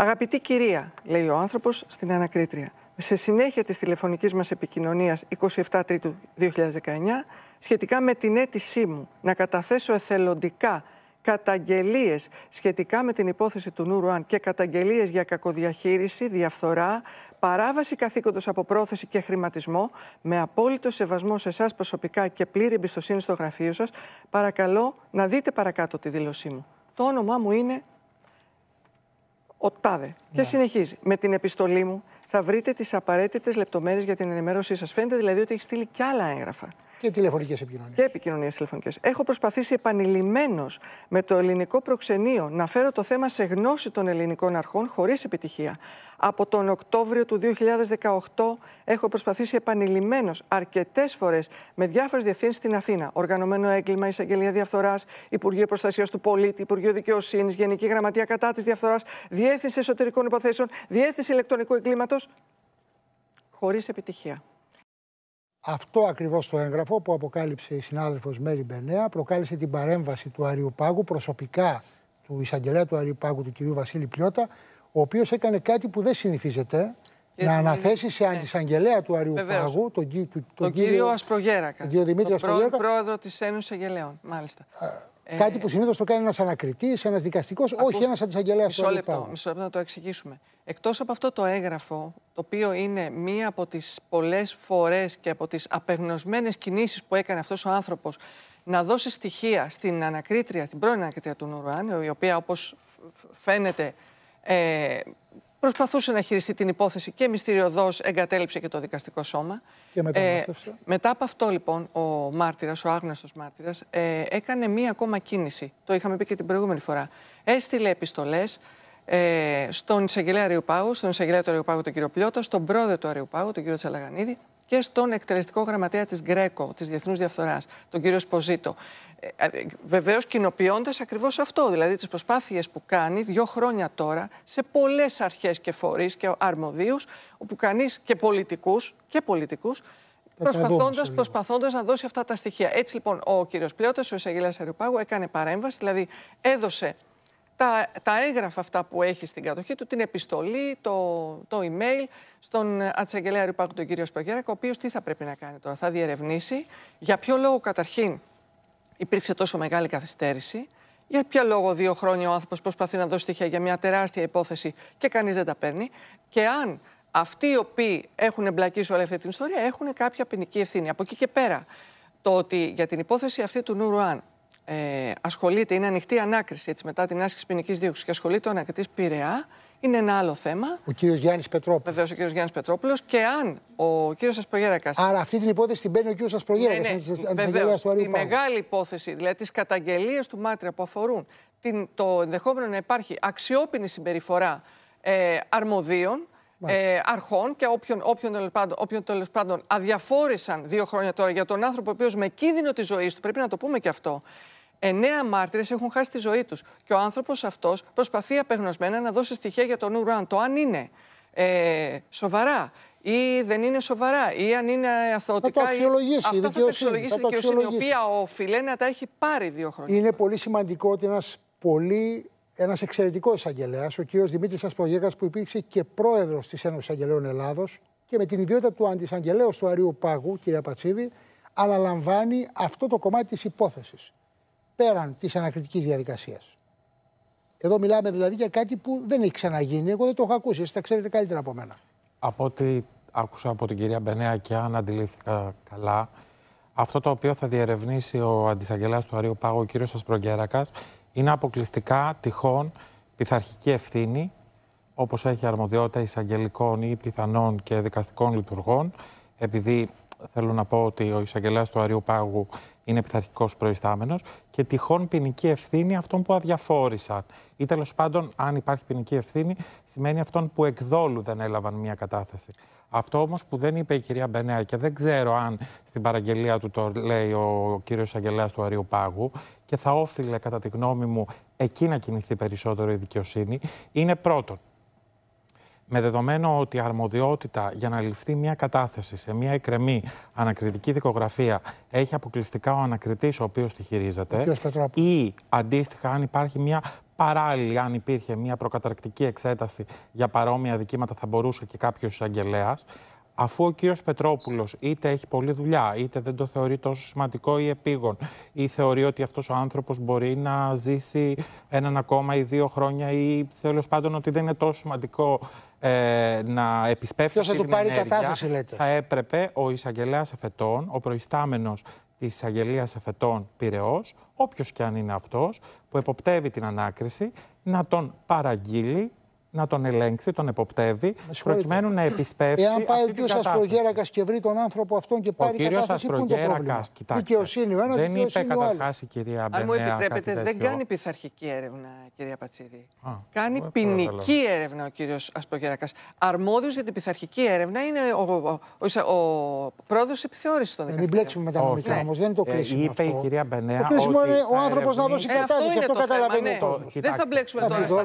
Αγαπητή κυρία, λέει ο άνθρωπος στην ανακρίτρια. Σε συνέχεια της τηλεφωνικής μας επικοινωνίας 27 Τρίτου 2019, σχετικά με την αίτησή μου να καταθέσω εθελοντικά καταγγελίες σχετικά με την υπόθεση του Νουρουάν και καταγγελίες για κακοδιαχείριση, διαφθορά, παράβαση καθήκοντος από πρόθεση και χρηματισμό, με απόλυτο σεβασμό σε εσάς προσωπικά και πλήρη εμπιστοσύνη στο γραφείο σας, παρακαλώ να δείτε παρακάτω τη δήλωσή μου. Το όνομά μου είναι ο τάδε. Και ναι. συνεχίζει. Με την επιστολή μου θα βρείτε τις απαραίτητες λεπτομέρειες για την ενημέρωσή σας. Φαίνεται δηλαδή ότι έχεις στείλει κι άλλα έγγραφα. Και τηλεφωνικές επικοινωνίες. Και επικοινωνίες τηλεφωνικές. Έχω προσπαθήσει επανειλημμένω με το ελληνικό προξενείο να φέρω το θέμα σε γνώση των ελληνικών αρχών χωρίς επιτυχία. Από τον Οκτώβριο του 2018 έχω προσπαθήσει επανειλημμένω αρκετές φορές με διάφορες διευθύνσεις στην Αθήνα. Οργανωμένο έγκλημα, εισαγγελία διαφθοράς, Υπουργείο Προστασίας του Πολίτη, Υπουργείο Δικαιοσύνης, Γενική Γραμματεία κατά της διαφθοράς, Διεύθυνση Εσωτερικών Υποθέσεων, Διεύθυνση Ελεκτρονικού Εγκλήματος. Χωρίς επιτυχία. Αυτό ακριβώς το έγγραφο που αποκάλυψε η συνάδελφος Μέρι Μπενέα προκάλεσε την παρέμβαση του Αριουπάγου προσωπικά του εισαγγελέα του Αριουπάγου του κυρίου Βασίλη Πλιώτα ο οποίος έκανε κάτι που δεν συνηθίζεται να αναθέσει σε ναι. αντισαγγελέα του Αριουπάγου τον, τον, κύριο Ασπρογέρακα. Τον Δημήτρη Ασπρογέρακα. Πρόεδρο της Ένωσης Αγγελέων, μάλιστα. Ε, Κάτι που συνήθως το κάνει ένας ανακριτής, ένας δικαστικός, όχι ένας αντισαγγελέας. Μισό, λεπτό, μισό λεπτό να το εξηγήσουμε. Εκτός από αυτό το έγγραφο, το οποίο είναι μία από τις πολλές φορές και από τις απεγνωσμένες κινήσεις που έκανε αυτός ο άνθρωπος να δώσει στοιχεία στην ανακρίτρια, την πρώην ανακρίτρια του Νουρουάν, η οποία όπως φαίνεται ε, Προσπαθούσε να χειριστεί την υπόθεση και μυστηριωδώς εγκατέλειψε και το δικαστικό σώμα. ε, μετά από αυτό, λοιπόν, ο μάρτυρας, ο άγνωστος μάρτυρας, ε, έκανε μία ακόμα κίνηση. Το είχαμε πει και την προηγούμενη φορά. Έστειλε επιστολές ε, στον εισαγγελέα Αριουπάγου, στον εισαγγελέα του Αριουπάγου, τον κύριο Πλιώτα, στον πρόεδρο του Αριουπάγου, τον κύριο Τσαλαγανίδη, και στον εκτελεστικό γραμματέα της Γκρέκο, της Διεθνούς Διαφθοράς, τον κύριο Σποζίτο. Ε, ε, Βεβαίως κοινοποιώντας ακριβώς αυτό, δηλαδή τις προσπάθειες που κάνει δύο χρόνια τώρα σε πολλές αρχές και φορείς και αρμοδίους, όπου κανείς και πολιτικούς και πολιτικούς, προσπαθώντα προσπαθώντας να δώσει αυτά τα στοιχεία. Έτσι λοιπόν ο κύριος Πλέωτα, ο εισαγγελέας Αριουπάγου, έκανε παρέμβαση, δηλαδή έδωσε τα, τα έγγραφα αυτά που έχει στην κατοχή του, την επιστολή, το, το email στον ατσαγγελέα Αριουπάγου, τον κύριο Σπρογέρα, ο οποίος τι θα πρέπει να κάνει τώρα, θα διερευνήσει για ποιο λόγο καταρχήν υπήρξε τόσο μεγάλη καθυστέρηση. Για ποιο λόγο δύο χρόνια ο άνθρωπος προσπαθεί να δώσει στοιχεία για μια τεράστια υπόθεση και κανείς δεν τα παίρνει. Και αν αυτοί οι οποίοι έχουν εμπλακεί σε όλη αυτή την ιστορία έχουν κάποια ποινική ευθύνη. Από εκεί και πέρα, το ότι για την υπόθεση αυτή του νουρού ε, ασχολείται, είναι ανοιχτή ανάκριση έτσι, μετά την άσκηση ποινικής δίωξης και ασχολείται ο ανακριτής Πειραιά, είναι ένα άλλο θέμα. Ο κύριος Γιάννης Πετρόπουλος. Βεβαίως ο κύριος Γιάννης Πετρόπουλος. Και αν ο κύριος Ασπρογέρακας. Άρα αυτή την υπόθεση την παίρνει ο κύριος Ασπρογέρακας. Ναι, ναι, βεβαίως, η μεγάλη υπόθεση, δηλαδή τις καταγγελίες του Μάτρια που αφορούν την, το ενδεχόμενο να υπάρχει αξιόπινη συμπεριφορά ε, αρμοδίων. Ε, αρχών και όποιον, όποιον τέλος πάντων, τέλος πάντων αδιαφόρησαν δύο χρόνια τώρα για τον άνθρωπο ο οποίος με κίνδυνο της ζωής του, πρέπει να το πούμε και αυτό, Εννέα μάρτυρες έχουν χάσει τη ζωή τους. Και ο άνθρωπος αυτός προσπαθεί απεγνωσμένα να δώσει στοιχεία για τον Ουράν. Το αν είναι ε, σοβαρά ή δεν είναι σοβαρά ή αν είναι αθωτικά. Θα το αξιολογήσει ή... η δικαιοσυνη θα αξιολογήσει η οποία οφείλε να τα έχει πάρει δύο χρόνια. Είναι πολύ σημαντικό ότι ένας πολύ ένας εξαιρετικός εισαγγελέας, ο κ. Δημήτρη Ασπρογέκα, που υπήρξε και πρόεδρος της Ένωσης Αγγελέων Ελλάδος και με την ιδιότητα του αντισαγγελέα του Αρίου Πάγου, κ. Πατσίδη, αναλαμβάνει αυτό το κομμάτι της υπόθεσης πέραν της ανακριτικής διαδικασίας. Εδώ μιλάμε δηλαδή για κάτι που δεν έχει ξαναγίνει. Εγώ δεν το έχω ακούσει. εσείς τα ξέρετε καλύτερα από μένα. Από ό,τι άκουσα από την κυρία Μπενέα και αν αντιλήφθηκα καλά, αυτό το οποίο θα διερευνήσει ο αντισαγγελέα του Αρίου Πάγου, ο κύριος Ασπρογκέρακας, είναι αποκλειστικά τυχόν πειθαρχική ευθύνη, όπως έχει αρμοδιότητα εισαγγελικών ή πιθανών και δικαστικών λειτουργών. Επειδή θέλω να πω ότι ο εισαγγελέα του Αρίου Πάγου είναι πειθαρχικός προϊστάμενος και τυχόν ποινική ευθύνη αυτών που αδιαφόρησαν. Ή τέλος πάντων, αν υπάρχει ποινική ευθύνη, σημαίνει αυτών που εκδόλου δεν έλαβαν μία κατάθεση. Αυτό όμως που δεν είπε η κυρία Μπενέα και δεν ξέρω αν στην παραγγελία του το λέει ο κύριος Αγγελέα του Αρίου Πάγου και θα όφιλε κατά τη γνώμη μου εκεί να κινηθεί περισσότερο η δικαιοσύνη, είναι πρώτον με δεδομένο ότι η αρμοδιότητα για να ληφθεί μια κατάθεση σε μια εκκρεμή ανακριτική δικογραφία έχει αποκλειστικά ο ανακριτής ο οποίος τη χειρίζεται, ή αντίστοιχα, αν υπάρχει μια παράλληλη, αν υπήρχε μια προκαταρκτική εξέταση για παρόμοια δικήματα, θα μπορούσε και κάποιος εισαγγελέας. Αφού ο κύριος Πετρόπουλος είτε έχει πολλή δουλειά, είτε δεν το θεωρεί τόσο σημαντικό ή επίγον, ή θεωρεί ότι αυτός ο άνθρωπος μπορεί να ζήσει έναν ακόμα ή δύο χρόνια, ή τέλος πάντων ότι δεν είναι τόσο σημαντικό ε, να επισπεύσει την ενέργεια, θα έπρεπε ο εισαγγελέας Αφετών, ο προϊστάμενος της εισαγγελίας Αφετών Πυραιός, όποιος και αν είναι αυτός, που εποπτεύει την ανάκριση, να τον παραγγείλει να τον ελέγξει, τον εποπτεύει, προκειμένου να επισπεύσει. Εάν πάει ο κύριο Ασπρογέρακα και βρει τον άνθρωπο αυτόν και πάρει την κατάσταση, πού είναι το Κοιτάξτε, δικαιοσύνη ο ένας, δεν είπε καταρχάς η κυρία Μπενέα. Αν μου επιτρέπετε, δεν κάνει πειθαρχική έρευνα, κυρία Πατσίδη. κάνει ποινική έρευνα ο κύριος Ασπρογέρακας. Αρμόδιος για την πειθαρχική έρευνα είναι ο, ο, ο πρόεδρος επιθεώρησης των δικαστών. Ε, μην μπλέξουμε με τα νομικά όμως, δεν είναι το ε, κρίσιμο. Είπε η κυρία Μπενέα. Το κρίσιμο είναι ο άνθρωπος να δώσει κατάλληλα. Ε, αυτό ναι. το. Δεν θα μπλέξουμε τώρα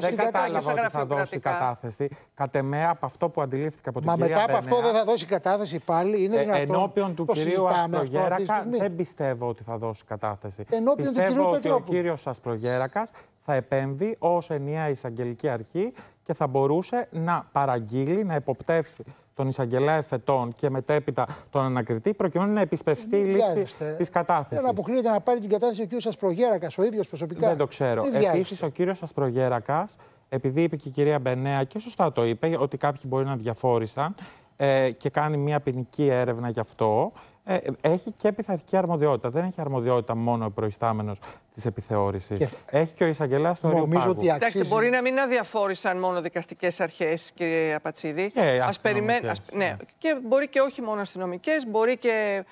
στα γραφειοκρατικά δώσει κατάθεση. Κατ' εμέ από αυτό που αντιλήφθηκα από την Μα μετά από αυτό δεν θα δώσει κατάθεση πάλι. Είναι ε, δυνατόν. Ε, ενώπιον του κυρίου Ασπρογέρακα δεν πιστεύω ότι θα δώσει κατάθεση. Ενώπιον πιστεύω του κυρίου ότι ο κύριο Ασπρογέρακα θα επέμβει ως ενιαία εισαγγελική αρχή και θα μπορούσε να παραγγείλει, να εποπτεύσει τον εισαγγελέα εφετών και μετέπειτα τον ανακριτή, προκειμένου να επισπευστεί η λήψη της κατάθεσης. Δεν αποκλείεται να πάρει την κατάθεση ο κύριος Ασπρογέρακα, ο ίδιος προσωπικά. Δεν το ξέρω. Επίσης, ο κύριος Ασπρογέρακα επειδή είπε και η κυρία Μπενέα και σωστά το είπε, ότι κάποιοι μπορεί να διαφόρησαν ε, και κάνει μια ποινική έρευνα γι' αυτό, ε, έχει και πειθαρχική αρμοδιότητα. Δεν έχει αρμοδιότητα μόνο ο προϊστάμενος της επιθεώρησης. Έχει και ο εισαγγελέας του Νομίζω ότι αξίζει... Κοιτάξτε, μπορεί να μην αδιαφόρησαν μόνο δικαστικές αρχές, κύριε Απατσίδη. Και ε, ας περιμέ... Ναι, ναι. Και μπορεί και όχι μόνο αστυνομικές, μπορεί και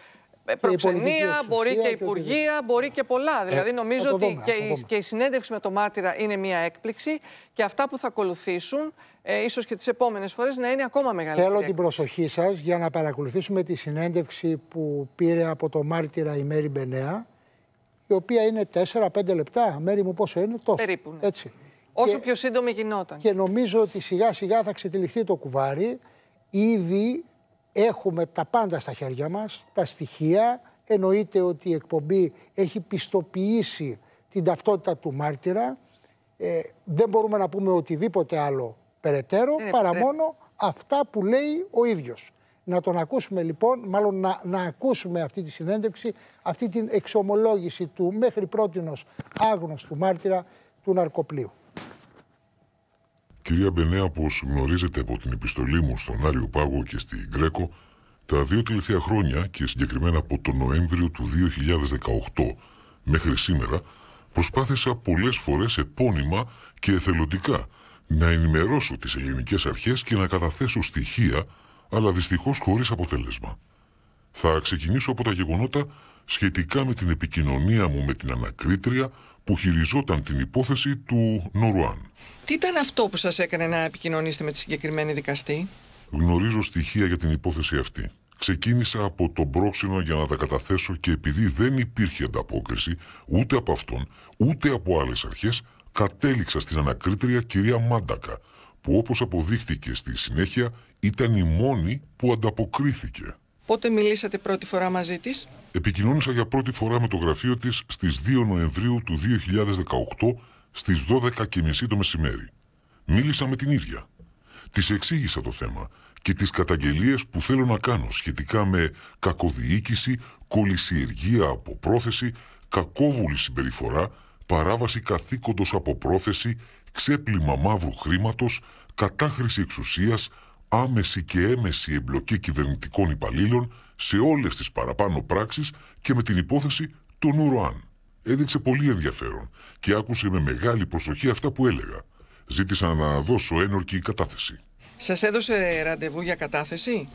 ε, προξενία, μπορεί και υπουργεία, και μπορεί και πολλά. Ε, δηλαδή νομίζω ότι και, η, και η συνέντευξη με το μάρτυρα είναι μια έκπληξη και αυτά που θα ακολουθήσουν ε, ίσως και τις επόμενες φορές να είναι ακόμα μεγαλύτερη. Θέλω την προσοχή σας για να παρακολουθήσουμε τη συνέντευξη που πήρε από το μάρτυρα η Μέρη Μπενέα η οποία είναι 4-5 λεπτά. Μέρη μου πόσο είναι, τόσο. Περίπου. Ναι. Έτσι. Όσο πιο σύντομη γινόταν. Και νομίζω ότι σιγά σιγά θα ξετυλιχθεί το κουβάρι. Ήδη έχουμε τα πάντα στα χέρια μας, τα στοιχεία. Εννοείται ότι η εκπομπή έχει πιστοποιήσει την ταυτότητα του μάρτυρα. Ε, δεν μπορούμε να πούμε οτιδήποτε άλλο περαιτέρω, ε, παρά ε. μόνο αυτά που λέει ο ίδιος. Να τον ακούσουμε λοιπόν, μάλλον να, να ακούσουμε αυτή τη συνέντευξη, αυτή την εξομολόγηση του μέχρι πρότινος άγνωστου μάρτυρα του ναρκοπλίου. Κυρία Μπενέα, όπως γνωρίζετε από την επιστολή μου στον Άριο Πάγο και στην Γκρέκο, τα δύο τελευταία χρόνια και συγκεκριμένα από τον Νοέμβριο του 2018 μέχρι σήμερα, προσπάθησα πολλές φορές επώνυμα και εθελοντικά να ενημερώσω τις ελληνικές αρχές και να καταθέσω στοιχεία, αλλά δυστυχώς χωρίς αποτέλεσμα. Θα ξεκινήσω από τα γεγονότα σχετικά με την επικοινωνία μου με την ανακρίτρια που χειριζόταν την υπόθεση του Νορουάν. Τι ήταν αυτό που σας έκανε να επικοινωνήσετε με τη συγκεκριμένη δικαστή? Γνωρίζω στοιχεία για την υπόθεση αυτή. Ξεκίνησα από τον πρόξενο για να τα καταθέσω και επειδή δεν υπήρχε ανταπόκριση ούτε από αυτόν ούτε από άλλες αρχές, κατέληξα στην ανακρίτρια κυρία Μάντακα, που όπως αποδείχτηκε στη συνέχεια ήταν η μόνη που ανταποκρίθηκε. Πότε μιλήσατε πρώτη φορά μαζί της? Επικοινώνησα για πρώτη φορά με το γραφείο της στις 2 Νοεμβρίου του 2018 στις 12.30 το μεσημέρι. Μίλησα με την ίδια. Της εξήγησα το θέμα και τις καταγγελίες που θέλω να κάνω σχετικά με κακοδιοίκηση, κολυσιεργία από πρόθεση, κακόβουλη συμπεριφορά, παράβαση καθήκοντος από πρόθεση, ξέπλυμα μαύρου χρήματος, κατάχρηση εξουσίας, άμεση και έμεση εμπλοκή κυβερνητικών υπαλλήλων σε όλες τις παραπάνω πράξεις και με την υπόθεση του Νουρουάν. Έδειξε πολύ ενδιαφέρον και άκουσε με μεγάλη προσοχή αυτά που έλεγα. Ζήτησα να δώσω ένορκη κατάθεση. Σας έδωσε ραντεβού για κατάθεση?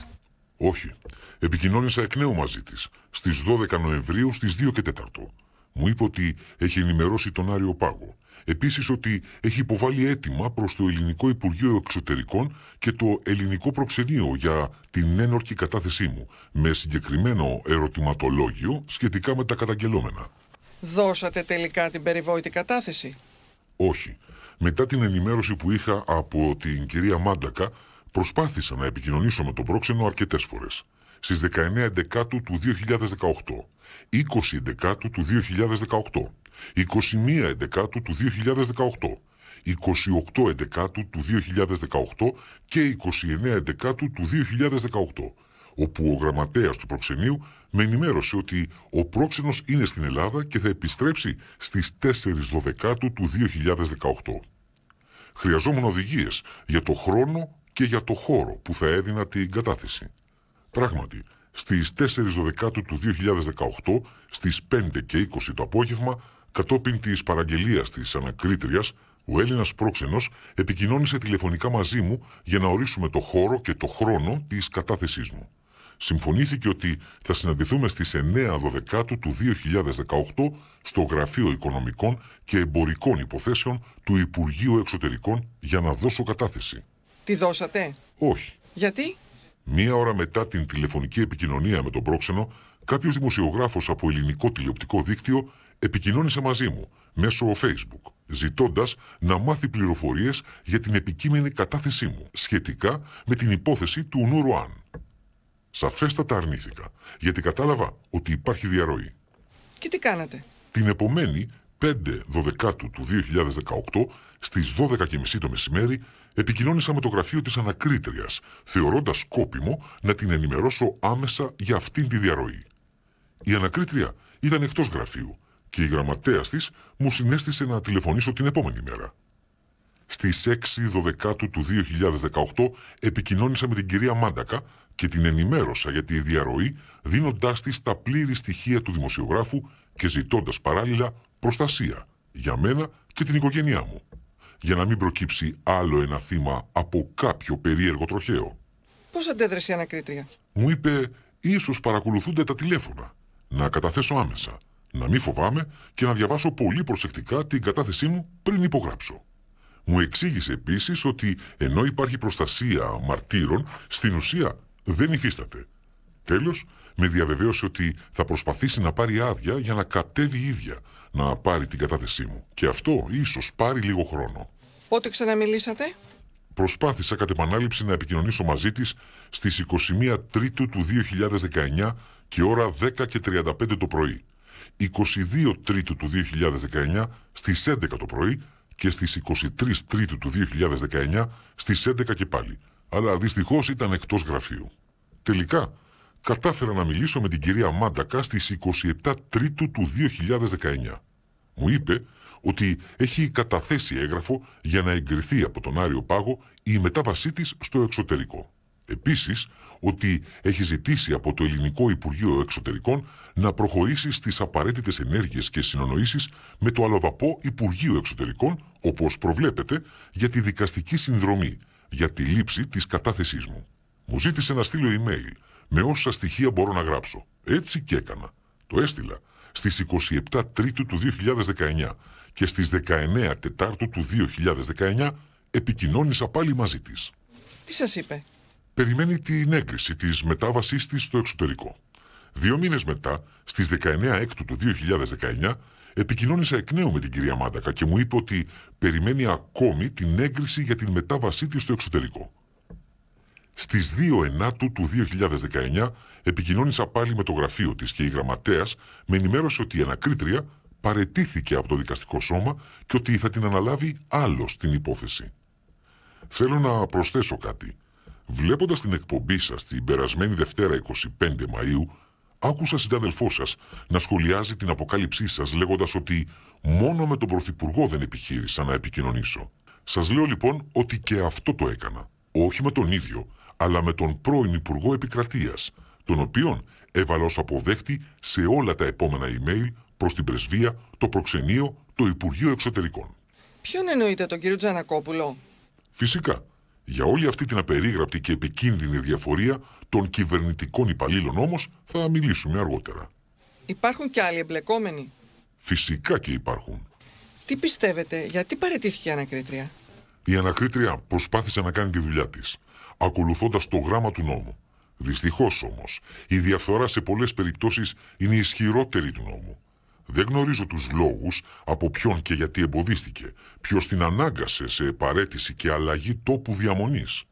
Όχι. Επικοινώνησα εκ νέου μαζί της, στις 12 Νοεμβρίου στις 2 και 4. Μου είπε ότι έχει ενημερώσει τον Άριο Πάγο Επίσης ότι έχει υποβάλει αίτημα προς το Ελληνικό Υπουργείο Εξωτερικών και το Ελληνικό Προξενείο για την ένορκη κατάθεσή μου, με συγκεκριμένο ερωτηματολόγιο σχετικά με τα καταγγελόμενα. Δώσατε τελικά την περιβόητη κατάθεση. Όχι. Μετά την ενημέρωση που είχα από την κυρία Μάντακα, προσπάθησα να επικοινωνήσω με τον πρόξενο αρκετές φορές. Στις 19 Δεκάτου του 2018, 20 Δεκάτου του 2018, 21 Εντεκάτου του 2018, 28 Εντεκάτου του 2018 και 29 Εντεκάτου του 2018, όπου ο γραμματέας του προξενείου με ενημέρωσε ότι ο πρόξενος είναι στην Ελλάδα και θα επιστρέψει στις 4 Δωδεκάτου του 2018. Χρειαζόμουν οδηγίες για το χρόνο και για το χώρο που θα έδινα την κατάθεση. Πράγματι, στις 4 Δωδεκάτου του 2018, στις 5 και 20 το απόγευμα, Κατόπιν της παραγγελίας της ανακρίτριας, ο Έλληνας πρόξενος επικοινώνησε τηλεφωνικά μαζί μου για να ορίσουμε το χώρο και το χρόνο της κατάθεσής μου. Συμφωνήθηκε ότι θα συναντηθούμε στις 9 Δοδεκάτου του 2018 στο Γραφείο Οικονομικών και Εμπορικών Υποθέσεων του Υπουργείου Εξωτερικών για να δώσω κατάθεση. Τη δώσατε? Όχι. Γιατί? Μία ώρα μετά την τηλεφωνική επικοινωνία με τον πρόξενο, κάποιος δημοσιογράφος από ελληνικό τηλεοπτικό δίκτυο επικοινώνησε μαζί μου μέσω Facebook, ζητώντας να μάθει πληροφορίες για την επικείμενη κατάθεσή μου σχετικά με την υπόθεση του Νουρουάν. Σαφέστατα αρνήθηκα, γιατί κατάλαβα ότι υπάρχει διαρροή. Και τι κάνατε. Την επομένη 5 Δοδεκάτου του 2018 στις 12.30 το μεσημέρι επικοινώνησα με το γραφείο της ανακρίτριας, θεωρώντας σκόπιμο να την ενημερώσω άμεσα για αυτήν τη διαρροή. Η ανακρίτρια ήταν εκτός γραφείου και η γραμματέας της μου συνέστησε να τηλεφωνήσω την επόμενη μέρα. Στις 6 Δοδεκάτου του 2018 επικοινώνησα με την κυρία Μάντακα και την ενημέρωσα για τη διαρροή, δίνοντάς της τα πλήρη στοιχεία του δημοσιογράφου και ζητώντας παράλληλα προστασία για μένα και την οικογένειά μου, για να μην προκύψει άλλο ένα θύμα από κάποιο περίεργο τροχαίο. Πώς αντέδρασε η ανακρίτρια, μου είπε, ίσως παρακολουθούνται τα τηλέφωνα. Να καταθέσω άμεσα να μην φοβάμαι και να διαβάσω πολύ προσεκτικά την κατάθεσή μου πριν υπογράψω. Μου εξήγησε επίσης ότι ενώ υπάρχει προστασία μαρτύρων, στην ουσία δεν υφίσταται. Τέλος, με διαβεβαίωσε ότι θα προσπαθήσει να πάρει άδεια για να κατέβει η ίδια να πάρει την κατάθεσή μου. Και αυτό ίσως πάρει λίγο χρόνο. Πότε ξαναμιλήσατε? Προσπάθησα κατ' επανάληψη να επικοινωνήσω μαζί της στις 21 Τρίτου του 2019 και ώρα 10 και 35 το πρωί. 22 Τρίτου του 2019 στις 11 το πρωί και στις 23 Τρίτου του 2019 στις 11 και πάλι, αλλά δυστυχώς ήταν εκτός γραφείου. Τελικά, κατάφερα να μιλήσω με την κυρία Μάντακα στις 27 Τρίτου του 2019. Μου είπε ότι έχει καταθέσει έγγραφο για να εγκριθεί από τον Άριο Πάγο η μετάβασή της στο εξωτερικό. Επίσης, ότι έχει ζητήσει από το Ελληνικό Υπουργείο Εξωτερικών να προχωρήσει στις απαραίτητες ενέργειες και συνονοήσεις με το Αλοδαπό Υπουργείο Εξωτερικών, όπως προβλέπεται, για τη δικαστική συνδρομή, για τη λήψη της κατάθεσής μου. Μου ζήτησε να στείλω email με όσα στοιχεία μπορώ να γράψω. Έτσι και έκανα. Το έστειλα στις 27 Τρίτου του 2019 και στις 19 Τετάρτου του 2019 επικοινώνησα πάλι μαζί της. Τι σας είπε? περιμένει την έγκριση της μετάβασής της στο εξωτερικό. Δύο μήνες μετά, στις 19 Έκτου του 2019, επικοινώνησα εκ νέου με την κυρία Μάντακα και μου είπε ότι περιμένει ακόμη την έγκριση για την μετάβασή της στο εξωτερικό. Στις 2 Ενάτου του 2019 επικοινώνησα πάλι με το γραφείο της και η γραμματέας με ενημέρωσε ότι η ανακρίτρια παρετήθηκε από το δικαστικό σώμα και ότι θα την αναλάβει άλλος την υπόθεση. Θέλω να προσθέσω κάτι. Βλέποντας την εκπομπή σας την περασμένη Δευτέρα 25 Μαου, άκουσα συνάδελφό σας να σχολιάζει την αποκάλυψή σας λέγοντας ότι μόνο με τον Πρωθυπουργό δεν επιχείρησα να επικοινωνήσω. Σας λέω λοιπόν ότι και αυτό το έκανα. Όχι με τον ίδιο, αλλά με τον πρώην Υπουργό Επικρατείας, τον οποίον έβαλα ως αποδέχτη σε όλα τα επόμενα email προς την πρεσβεία, το προξενείο, το Υπουργείο Εξωτερικών. Ποιον εννοείται τον κύριο Τζανακόπουλο. Φυσικά. Για όλη αυτή την απερίγραπτη και επικίνδυνη διαφορία των κυβερνητικών υπαλλήλων όμως θα μιλήσουμε αργότερα. Υπάρχουν και άλλοι εμπλεκόμενοι. Φυσικά και υπάρχουν. Τι πιστεύετε, γιατί παρετήθηκε η ανακρίτρια. Η ανακρίτρια προσπάθησε να κάνει τη δουλειά της, ακολουθώντας το γράμμα του νόμου. Δυστυχώς όμως, η διαφθορά σε πολλές περιπτώσεις είναι ισχυρότερη του νόμου. Δεν γνωρίζω τους λόγους από ποιον και γιατί εμποδίστηκε, ποιος την ανάγκασε σε παρέτηση και αλλαγή τόπου διαμονής.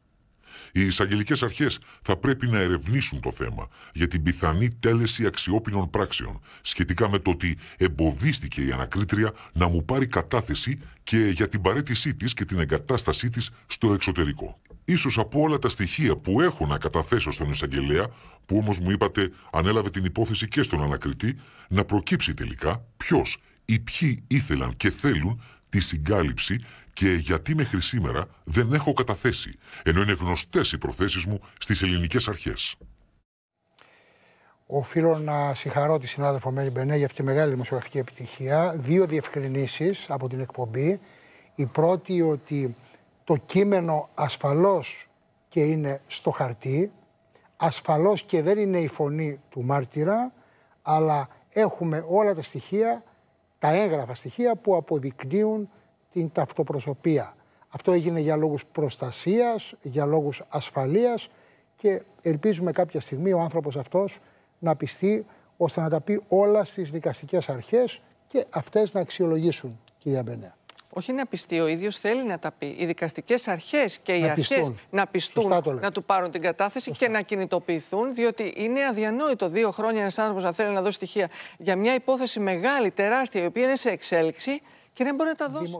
Οι εισαγγελικές αρχές θα πρέπει να ερευνήσουν το θέμα για την πιθανή τέλεση αξιόπινων πράξεων σχετικά με το ότι εμποδίστηκε η ανακρίτρια να μου πάρει κατάθεση και για την παρέτησή της και την εγκατάστασή της στο εξωτερικό ίσως από όλα τα στοιχεία που έχω να καταθέσω στον εισαγγελέα, που όμως μου είπατε ανέλαβε την υπόθεση και στον ανακριτή, να προκύψει τελικά ποιος ή ποιοι ήθελαν και θέλουν τη συγκάλυψη και γιατί μέχρι σήμερα δεν έχω καταθέσει, ενώ είναι γνωστές οι προθέσεις μου στις ελληνικές αρχές. Οφείλω να συγχαρώ τη συνάδελφο Μέρι Μπενέ για αυτή τη μεγάλη δημοσιογραφική επιτυχία. Δύο διευκρινήσεις από την εκπομπή. Η πρώτη ότι το κείμενο ασφαλώς και είναι στο χαρτί, ασφαλώς και δεν είναι η φωνή του μάρτυρα, αλλά έχουμε όλα τα στοιχεία, τα έγγραφα στοιχεία που αποδεικνύουν την ταυτοπροσωπία. Αυτό έγινε για λόγους προστασίας, για λόγους ασφαλείας και ελπίζουμε κάποια στιγμή ο άνθρωπος αυτός να πιστεί ώστε να τα πει όλα στις δικαστικές αρχές και αυτές να αξιολογήσουν, κυρία Μπενέα. Όχι να πιστεί, ο ίδιος θέλει να τα πει. Οι δικαστικές αρχές και οι αρχέ να πιστούν, να του πάρουν την κατάθεση και να κινητοποιηθούν, διότι είναι αδιανόητο δύο χρόνια ένας άνθρωπος να θέλει να δώσει στοιχεία για μια υπόθεση μεγάλη, τεράστια, η οποία είναι σε εξέλιξη και δεν μπορεί να τα δώσει.